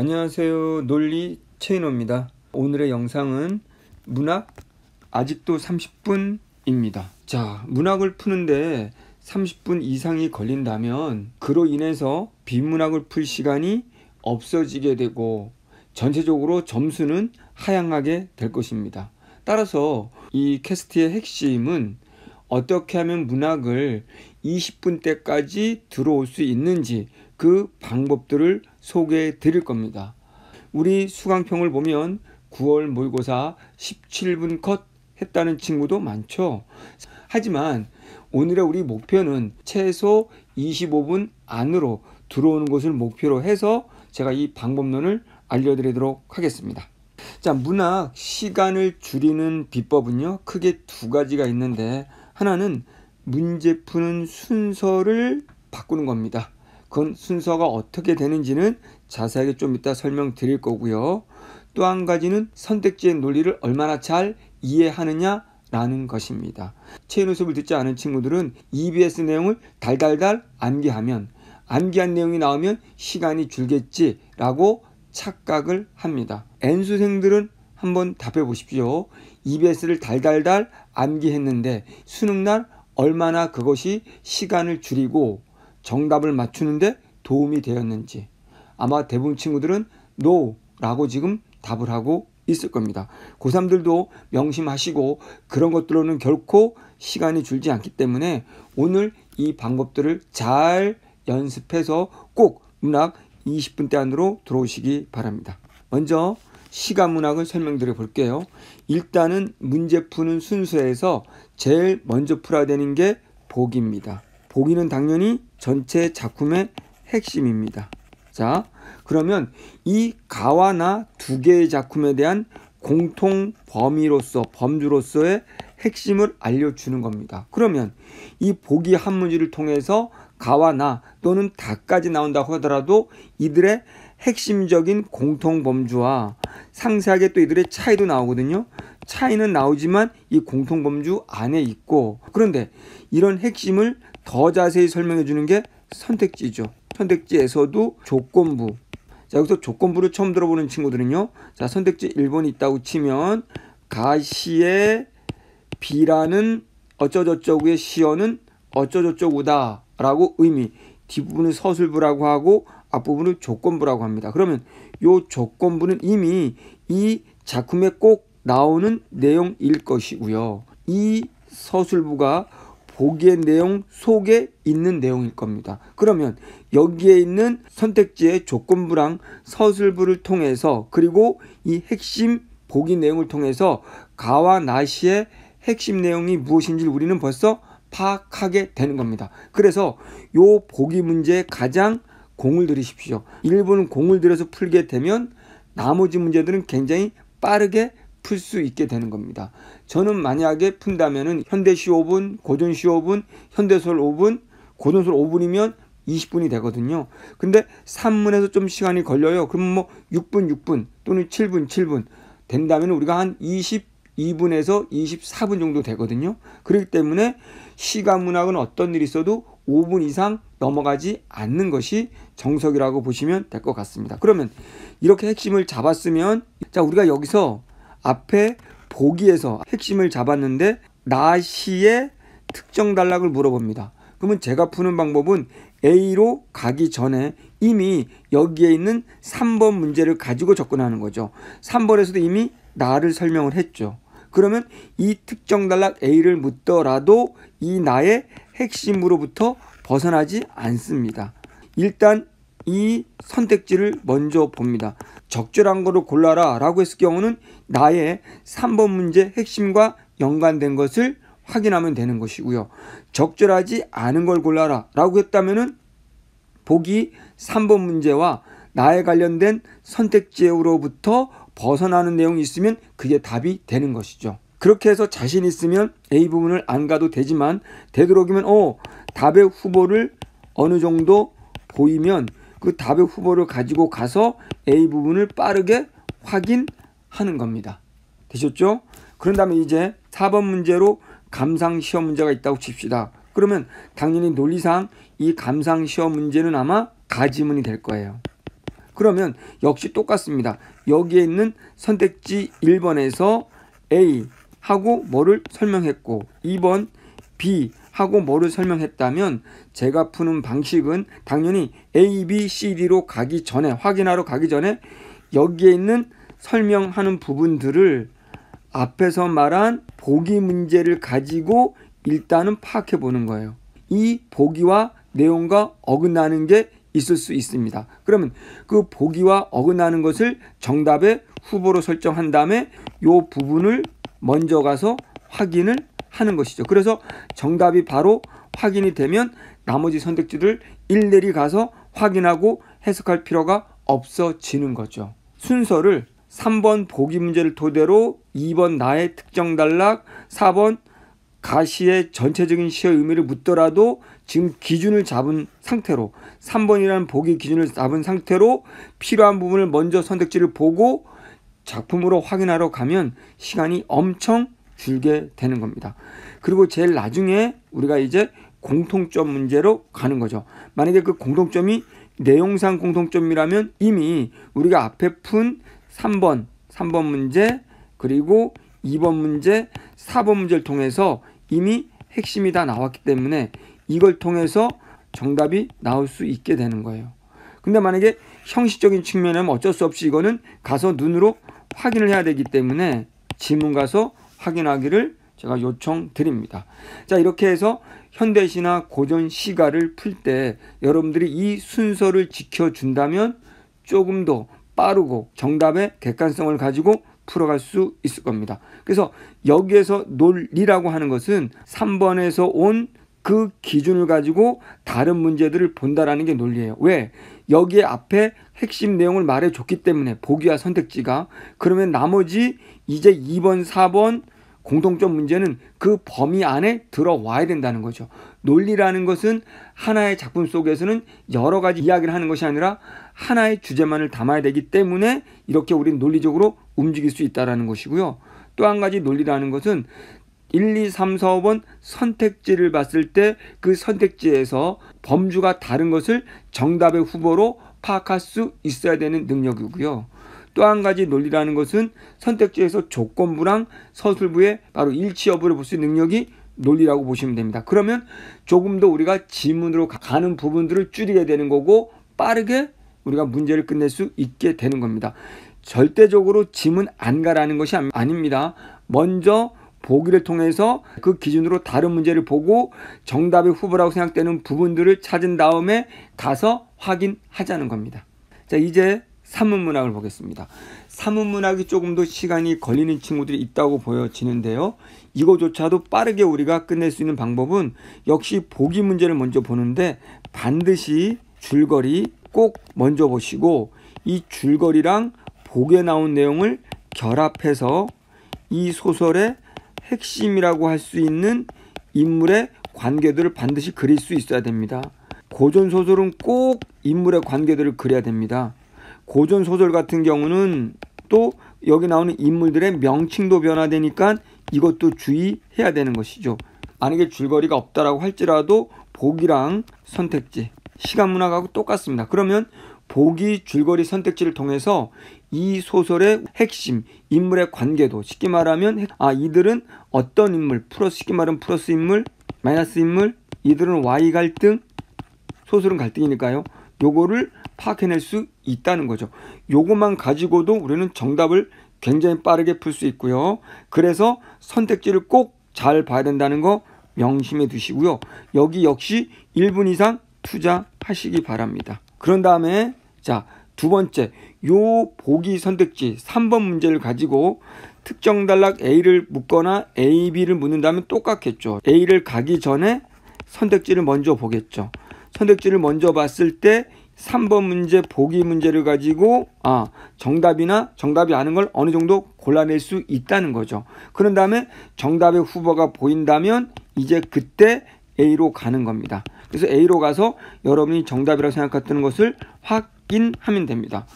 안녕하세요. 논리 최인호입니다. 오늘의 영상은 문학 아직도 30분입니다. 자, 문학을 푸는데 30분 이상이 걸린다면 그로 인해서 비문학을 풀 시간이 없어지게 되고 전체적으로 점수는 하향하게 될 것입니다. 따라서 이 캐스트의 핵심은 어떻게 하면 문학을 20분 때까지 들어올 수 있는지 그 방법들을 소개해 드릴 겁니다. 우리 수강평을 보면 9월 모의고사 17분 컷 했다는 친구도 많죠. 하지만 오늘의 우리 목표는 최소 25분 안으로 들어오는 것을 목표로 해서 제가 이 방법론을 알려드리도록 하겠습니다. 자, 문학 시간을 줄이는 비법은요, 크게 두 가지가 있는데, 하나는 문제 푸는 순서를 바꾸는 겁니다. 그건 순서가 어떻게 되는지는 자세하게 좀 이따 설명드릴 거고요. 또 한 가지는 선택지의 논리를 얼마나 잘 이해하느냐라는 것입니다. 체인 수업을 듣지 않은 친구들은 EBS 내용을 달달달 암기하면 암기한 내용이 나오면 시간이 줄겠지라고 착각을 합니다. N수생들은 한번 답해 보십시오. EBS를 달달달 암기했는데 수능날 얼마나 그것이 시간을 줄이고 정답을 맞추는데 도움이 되었는지 아마 대부분 친구들은 no 라고 지금 답을 하고 있을 겁니다. 고3들도 명심하시고 그런 것들로는 결코 시간이 줄지 않기 때문에 오늘 이 방법들을 잘 연습해서 꼭 문학 20분대 안으로 들어오시기 바랍니다. 먼저 시간 문학을 설명드려 볼게요. 일단은 문제 푸는 순서에서 제일 먼저 풀어야 되는 게 보기입니다. 보기는 당연히 전체 작품의 핵심입니다. 자, 그러면 이 가와 나두 개의 작품에 대한 공통 범위로서 범주로서의 핵심을 알려주는 겁니다. 그러면 이 보기 한 문제를 통해서 가와 나 또는 다까지 나온다고 하더라도 이들의 핵심적인 공통 범주와 상세하게 또 이들의 차이도 나오거든요. 차이는 나오지만 이 공통 범주 안에 있고 그런데 이런 핵심을 더 자세히 설명해 주는 게 선택지죠. 선택지에서도 조건부. 자, 여기서 조건부를 처음 들어보는 친구들은요. 자, 선택지 1번이 있다고 치면 가시의 비라는 어쩌저쩌구의 시어는 어쩌저쩌구다 라고 의미 뒷부분은 서술부라고 하고 앞부분은 조건부라고 합니다. 그러면 요 조건부는 이미 이 작품에 꼭 나오는 내용일 것이고요. 이 서술부가 보기의 내용 속에 있는 내용일 겁니다. 그러면 여기에 있는 선택지의 조건부랑 서술부를 통해서 그리고 이 핵심 보기 내용을 통해서 가와 나시의 핵심 내용이 무엇인지 우리는 벌써 파악하게 되는 겁니다. 그래서 이 보기 문제에 가장 공을 들이십시오. 일부는 공을 들여서 풀게 되면 나머지 문제들은 굉장히 빠르게 풀수 있게 되는 겁니다. 저는 만약에 푼다면은 현대시 5분, 고전시 5분, 현대설 5분, 고전설 5분이면 20분이 되거든요. 근데 3분에서 좀 시간이 걸려요. 그럼 뭐 6분, 6분 또는 7분, 7분 된다면 우리가 한 22분에서 24분 정도 되거든요. 그렇기 때문에 시간 문학은 어떤 일이 있어도 5분 이상 넘어가지 않는 것이 정석이라고 보시면 될 것 같습니다. 그러면 이렇게 핵심을 잡았으면 자, 우리가 여기서 앞에 보기에서 핵심을 잡았는데 나시의 특정 단락을 물어봅니다. 그러면 제가 푸는 방법은 A로 가기 전에 이미 여기에 있는 3번 문제를 가지고 접근하는 거죠. 3번에서도 이미 나를 설명을 했죠. 그러면 이 특정 단락 A를 묻더라도 이 나의 핵심으로부터 벗어나지 않습니다. 일단 이 선택지를 먼저 봅니다. 적절한 거로 골라라 라고 했을 경우는 나의 3번 문제 핵심과 연관된 것을 확인하면 되는 것이고요. 적절하지 않은 걸 골라라 라고 했다면은 보기 3번 문제와 나에 관련된 선택지로부터 벗어나는 내용이 있으면 그게 답이 되는 것이죠. 그렇게 해서 자신 있으면 A 부분을 안 가도 되지만 되도록이면 어 답의 후보를 어느 정도 보이면 그 답의 후보를 가지고 가서 A 부분을 빠르게 확인하는 겁니다. 되셨죠? 그런 다음에 이제 4번 문제로 감상 시험 문제가 있다고 칩시다. 그러면 당연히 논리상 이 감상 시험 문제는 아마 가지문이 될 거예요. 그러면 역시 똑같습니다. 여기에 있는 선택지 1번에서 A 하고 뭐를 설명했고 2번 B 하고 뭐를 설명했다면 제가 푸는 방식은 당연히 A, B, C, D로 가기 전에 확인하러 가기 전에 여기에 있는 설명하는 부분들을 앞에서 말한 보기 문제를 가지고 일단은 파악해 보는 거예요. 이 보기와 내용과 어긋나는 게 있을 수 있습니다. 그러면 그 보기와 어긋나는 것을 정답의 후보로 설정한 다음에 이 부분을 먼저 가서 확인을 하는 것이죠. 그래서 정답이 바로 확인이 되면 나머지 선택지를 일일이 가서 확인하고 해석할 필요가 없어지는 거죠. 순서를 3번 보기 문제를 토대로 2번 나의 특정 단락, 4번 가시의 전체적인 시의 의미를 묻더라도 지금 기준을 잡은 상태로 3번이라는 보기 기준을 잡은 상태로 필요한 부분을 먼저 선택지를 보고 작품으로 확인하러 가면 시간이 엄청 줄게 되는 겁니다. 그리고 제일 나중에 우리가 이제 공통점 문제로 가는 거죠. 만약에 그 공통점이 내용상 공통점이라면 이미 우리가 앞에 푼 3번, 3번 문제, 그리고 2번 문제, 4번 문제를 통해서 이미 핵심이 다 나왔기 때문에 이걸 통해서 정답이 나올 수 있게 되는 거예요. 근데 만약에 형식적인 측면에면 어쩔 수 없이 이거는 가서 눈으로 확인을 해야 되기 때문에 지문 가서 확인하기를 제가 요청드립니다. 자, 이렇게 해서 현대시나 고전 시가를 풀 때 여러분들이 이 순서를 지켜준다면 조금 더 빠르고 정답의 객관성을 가지고 풀어갈 수 있을 겁니다. 그래서 여기에서 논리라고 하는 것은 3번에서 온 그 기준을 가지고 다른 문제들을 본다라는 게 논리예요. 왜? 여기에 앞에 핵심 내용을 말해줬기 때문에 보기와 선택지가 그러면 나머지 이제 2번, 4번 공통점 문제는 그 범위 안에 들어와야 된다는 거죠. 논리라는 것은 하나의 작품 속에서는 여러 가지 이야기를 하는 것이 아니라 하나의 주제만을 담아야 되기 때문에 이렇게 우리는 논리적으로 움직일 수있다는 것이고요. 또 한 가지 논리라는 것은 1, 2, 3, 4, 5번 선택지를 봤을 때 그 선택지에서 범주가 다른 것을 정답의 후보로 파악할 수 있어야 되는 능력이고요. 또한 가지 논리라는 것은 선택지에서 조건부랑 서술부의 바로 일치 여부를 볼 수 있는 능력이 논리라고 보시면 됩니다. 그러면 조금 더 우리가 지문으로 가는 부분들을 줄이게 되는 거고 빠르게 우리가 문제를 끝낼 수 있게 되는 겁니다. 절대적으로 지문 안 가라는 것이 아닙니다. 먼저 보기를 통해서 그 기준으로 다른 문제를 보고 정답의 후보라고 생각되는 부분들을 찾은 다음에 가서 확인하자는 겁니다. 자, 이제 사문문학을 보겠습니다. 사문문학이 조금 더 시간이 걸리는 친구들이 있다고 보여지는데요. 이거조차도 빠르게 우리가 끝낼 수 있는 방법은 역시 보기 문제를 먼저 보는데 반드시 줄거리 꼭 먼저 보시고 이 줄거리랑 보기에 나온 내용을 결합해서 이 소설의 핵심이라고 할 수 있는 인물의 관계들을 반드시 그릴 수 있어야 됩니다. 고전 소설은 꼭 인물의 관계들을 그려야 됩니다. 고전 소설 같은 경우는 또 여기 나오는 인물들의 명칭도 변화되니까 이것도 주의해야 되는 것이죠. 만약에 줄거리가 없다라고 할지라도 보기랑 선택지, 시간 문학하고 똑같습니다. 그러면 보기, 줄거리, 선택지를 통해서 이 소설의 핵심, 인물의 관계도 쉽게 말하면 아 이들은 어떤 인물, 플러스 쉽게 말하면 플러스 인물, 마이너스 인물, 이들은 Y 갈등, 소설은 갈등이니까요. 요거를 파악해낼 수 있다는 거죠. 요것만 가지고도 우리는 정답을 굉장히 빠르게 풀 수 있고요. 그래서 선택지를 꼭 잘 봐야 된다는 거 명심해 두시고요. 여기 역시 1분 이상 투자하시기 바랍니다. 그런 다음에 자, 두 번째 요 보기 선택지 3번 문제를 가지고 특정 단락 A를 묻거나 A, B를 묻는다면 똑같겠죠. A를 가기 전에 선택지를 먼저 보겠죠. 선택지를 먼저 봤을 때 3번 문제 보기 문제를 가지고 아, 정답이나 정답이 아닌 걸 어느 정도 골라낼 수 있다는 거죠. 그런 다음에 정답의 후보가 보인다면 이제 그때 A로 가는 겁니다. 그래서 A로 가서 여러분이 정답이라고 생각했던 것을 확인하면 됩니다.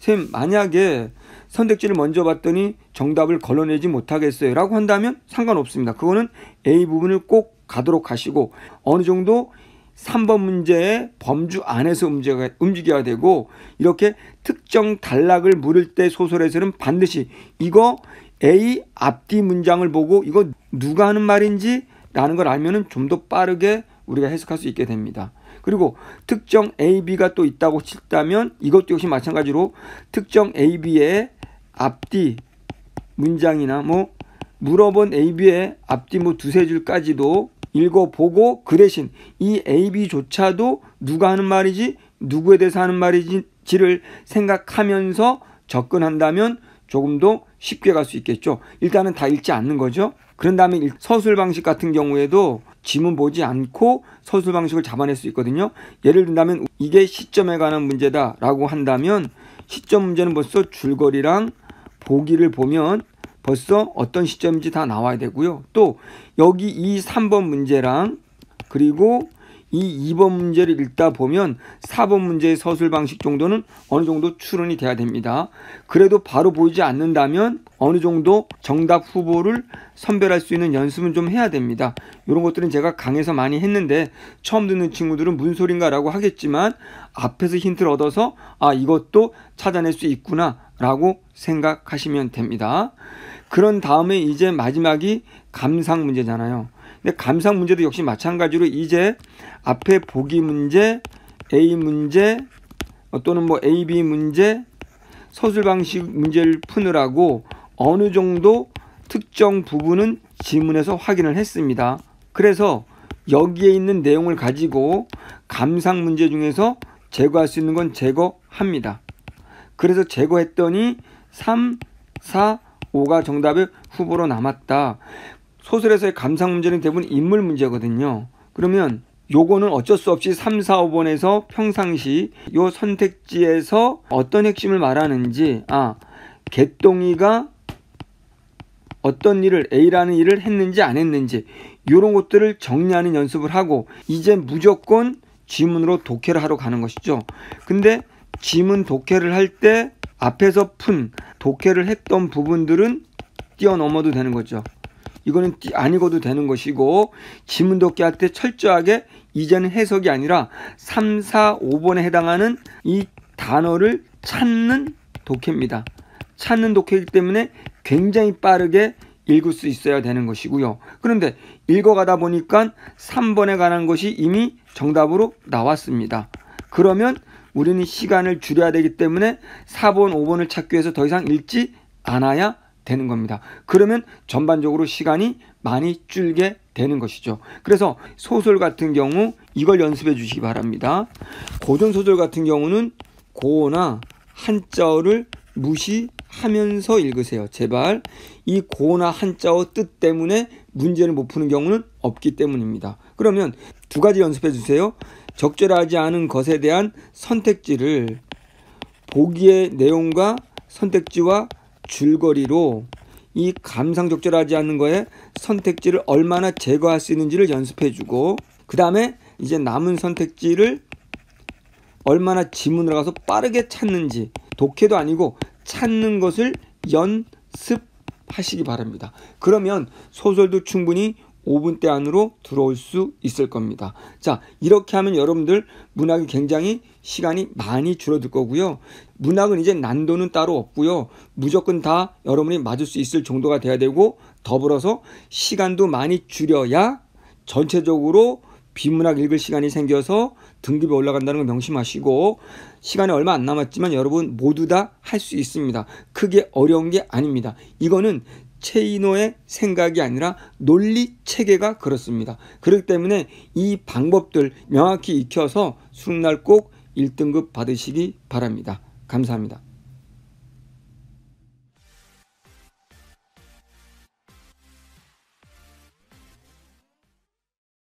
쌤, 만약에 선택지를 먼저 봤더니 정답을 걸러내지 못하겠어요. 라고 한다면 상관없습니다. 그거는 A 부분을 꼭 가도록 하시고 어느 정도 3번 문제의 범주 안에서 움직여야, 움직여야 되고 이렇게 특정 단락을 물을 때 소설에서는 반드시 이거 A 앞뒤 문장을 보고 이거 누가 하는 말인지 라는 걸 알면은 좀 더 빠르게 우리가 해석할 수 있게 됩니다. 그리고 특정 A, B가 또 있다고 칠다면 이것도 역시 마찬가지로 특정 A, B의 앞뒤 문장이나 뭐 물어본 A, B의 앞뒤 뭐 두세 줄까지도 읽어보고 그 대신 이 AB조차도 누가 하는 말이지 누구에 대해서 하는 말이지를 생각하면서 접근한다면 조금 더 쉽게 갈 수 있겠죠. 일단은 다 읽지 않는 거죠. 그런 다음에 서술 방식 같은 경우에도 지문 보지 않고 서술 방식을 잡아낼 수 있거든요. 예를 든다면 이게 시점에 관한 문제다라고 한다면 시점 문제는 벌써 줄거리랑 보기를 보면 벌써 어떤 시점인지 다 나와야 되고요. 또 여기 이 3번 문제랑 그리고 이 2번 문제를 읽다 보면 4번 문제의 서술 방식 정도는 어느 정도 추론이 돼야 됩니다. 그래도 바로 보이지 않는다면 어느 정도 정답 후보를 선별할 수 있는 연습은 좀 해야 됩니다. 이런 것들은 제가 강에서 많이 했는데 처음 듣는 친구들은 무슨 소린가라고 하겠지만 앞에서 힌트를 얻어서 아 이것도 찾아낼 수 있구나라고 생각하시면 됩니다. 그런 다음에 이제 마지막이 감상 문제잖아요. 근데 감상 문제도 역시 마찬가지로 이제 앞에 보기 문제, A 문제 어, 또는 뭐 A, B 문제, 서술 방식 문제를 푸느라고 어느 정도 특정 부분은 지문에서 확인을 했습니다. 그래서 여기에 있는 내용을 가지고 감상 문제 중에서 제거할 수 있는 건 제거합니다. 그래서 제거했더니 3, 4, 5가 정답의 후보로 남았다. 소설에서의 감상 문제는 대부분 인물 문제거든요. 그러면 요거는 어쩔 수 없이 3, 4, 5번에서 평상시 요 선택지에서 어떤 핵심을 말하는지 아 개똥이가 어떤 일을 A라는 일을 했는지 안 했는지 요런 것들을 정리하는 연습을 하고 이제 무조건 지문으로 독해를 하러 가는 것이죠. 근데 지문 독해를 할 때 앞에서 푼 독해를 했던 부분들은 뛰어넘어도 되는 거죠. 이거는 안 읽어도 되는 것이고 지문 독기 할때 철저하게 이제는 해석이 아니라 3, 4, 5번에 해당하는 이 단어를 찾는 독해입니다. 찾는 독해이기 때문에 굉장히 빠르게 읽을 수 있어야 되는 것이고요. 그런데 읽어가다 보니까 3번에 관한 것이 이미 정답으로 나왔습니다. 그러면 우리는 시간을 줄여야 되기 때문에 4번, 5번을 찾기 위해서 더 이상 읽지 않아야 되는 겁니다. 그러면 전반적으로 시간이 많이 줄게 되는 것이죠. 그래서 소설 같은 경우 이걸 연습해 주시기 바랍니다. 고전 소설 같은 경우는 고어나 한자어를 무시하면서 읽으세요. 제발 이 고어나 한자어 뜻 때문에 문제를 못 푸는 경우는 없기 때문입니다. 그러면 두 가지 연습해 주세요. 적절하지 않은 것에 대한 선택지를 보기의 내용과 선택지와 줄거리로 이 감상적절하지 않는 거에 선택지를 얼마나 제거할 수 있는지를 연습해주고 그 다음에 이제 남은 선택지를 얼마나 지문으로 가서 빠르게 찾는지 독해도 아니고 찾는 것을 연습하시기 바랍니다. 그러면 소설도 충분히 5분대 안으로 들어올 수 있을 겁니다. 자, 이렇게 하면 여러분들 문학이 굉장히 시간이 많이 줄어들 거고요. 문학은 이제 난도는 따로 없고요. 무조건 다 여러분이 맞을 수 있을 정도가 돼야 되고 더불어서 시간도 많이 줄여야 전체적으로 비문학 읽을 시간이 생겨서 등급이 올라간다는 걸 명심하시고 시간이 얼마 안 남았지만 여러분 모두 다 할 수 있습니다. 크게 어려운 게 아닙니다. 이거는 체이노의 생각이 아니라 논리 체계가 그렇습니다. 그렇기 때문에 이 방법들 명확히 익혀서 수능날 꼭 1등급 받으시기 바랍니다. 감사합니다.